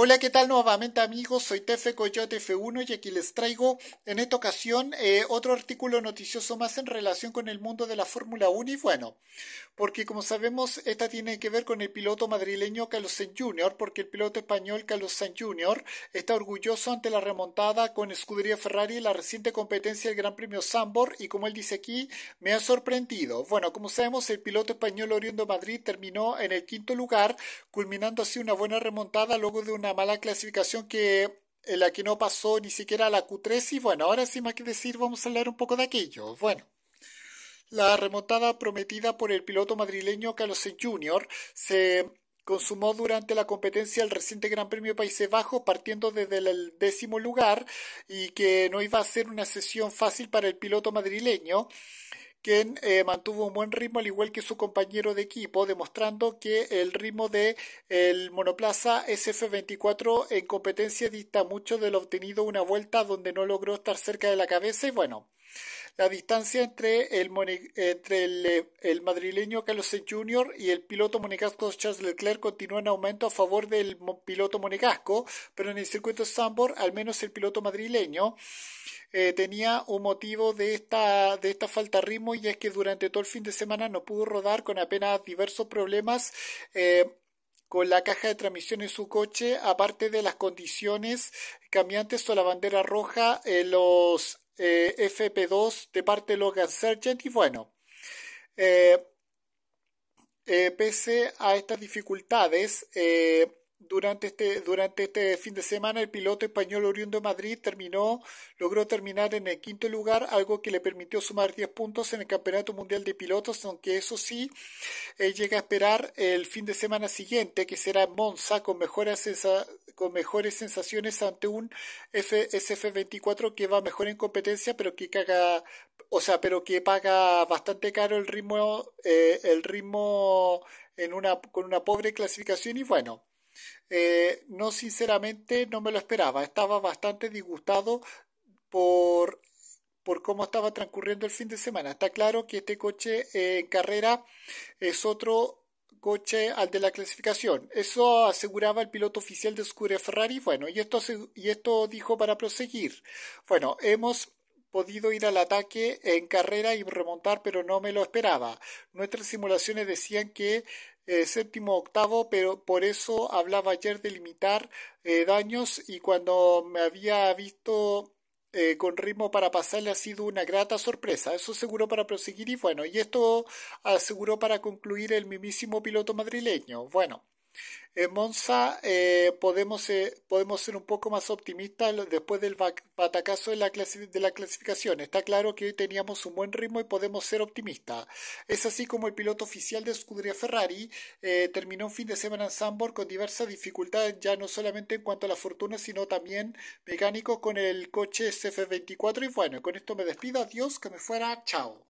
Hola, ¿qué tal nuevamente amigos? Soy Tefe Coyote F1 y aquí les traigo en esta ocasión eh, otro artículo noticioso más en relación con el mundo de la Fórmula 1 y bueno, porque como sabemos esta tiene que ver con el piloto madrileño Carlos Sainz Jr., porque el piloto español Carlos Sainz Jr. está orgulloso ante la remontada con escudería Ferrari en la reciente competencia del Gran Premio Sambor y como él dice aquí, me ha sorprendido. Bueno, como sabemos el piloto español oriundo Madrid terminó en el quinto lugar, culminando así una buena remontada luego de una mala clasificación que en eh, la que no pasó ni siquiera la Q3 y bueno, ahora sí más que decir vamos a hablar un poco de aquello. Bueno, la remontada prometida por el piloto madrileño Carlos Jr. se consumó durante la competencia el reciente Gran Premio de Países Bajos partiendo desde el décimo lugar y que no iba a ser una sesión fácil para el piloto madrileño quien eh, mantuvo un buen ritmo al igual que su compañero de equipo, demostrando que el ritmo de el monoplaza SF24 en competencia dista mucho de lo obtenido una vuelta donde no logró estar cerca de la cabeza y bueno. La distancia entre el, entre eh, el, madrileño Carlos Sainz Jr. y el piloto monegasco Charles Leclerc continúa en aumento a favor del piloto monegasco, pero en el circuito Sambor, al menos el piloto madrileño, eh, tenía un motivo de esta, de esta falta de ritmo y es que durante todo el fin de semana no pudo rodar con apenas diversos problemas eh, con la caja de transmisión en su coche, aparte de las condiciones cambiantes o la bandera roja, los eh, FP2 de parte de Logan Sergent y bueno, eh, eh, pese a estas dificultades, durante este, durante este fin de semana el piloto español oriundo Madrid terminó, logró terminar en el quinto lugar, algo que le permitió sumar 10 puntos en el Campeonato Mundial de Pilotos, aunque eso sí, llega a esperar el fin de semana siguiente, que será en Monza, con mejoras con mejores sensaciones ante un SF24 que va mejor en competencia, pero que caga, o sea, pero que paga bastante caro el ritmo, eh, el ritmo en una, con una pobre clasificación y bueno. Eh, no, sinceramente no me lo esperaba. Estaba bastante disgustado por, por cómo estaba transcurriendo el fin de semana. Está claro que este coche eh, en carrera es otro coche al de la clasificación. Eso aseguraba el piloto oficial de Scuderia Ferrari. Bueno, y esto, y esto dijo para proseguir. Bueno, hemos podido ir al ataque en carrera y remontar, pero no me lo esperaba. Nuestras simulaciones decían que eh, séptimo octavo, pero por eso hablaba ayer de limitar eh, daños y cuando me había visto eh, con ritmo para pasarle ha sido una grata sorpresa. Eso aseguró para proseguir y bueno, y esto aseguró para concluir el mimísimo piloto madrileño. Bueno, en eh, Monza eh, podemos, eh, podemos ser un poco más optimistas después del batacazo de la, clasificación. Está claro que hoy teníamos un buen ritmo y podemos ser optimistas. Es así como el piloto oficial de escudería Ferrari terminó un fin de semana en Sambor con diversas dificultades, ya no solamente en cuanto a la fortuna, sino también mecánico con el coche SF24. Y bueno, con esto me despido. Adiós, que me fuera. Chao.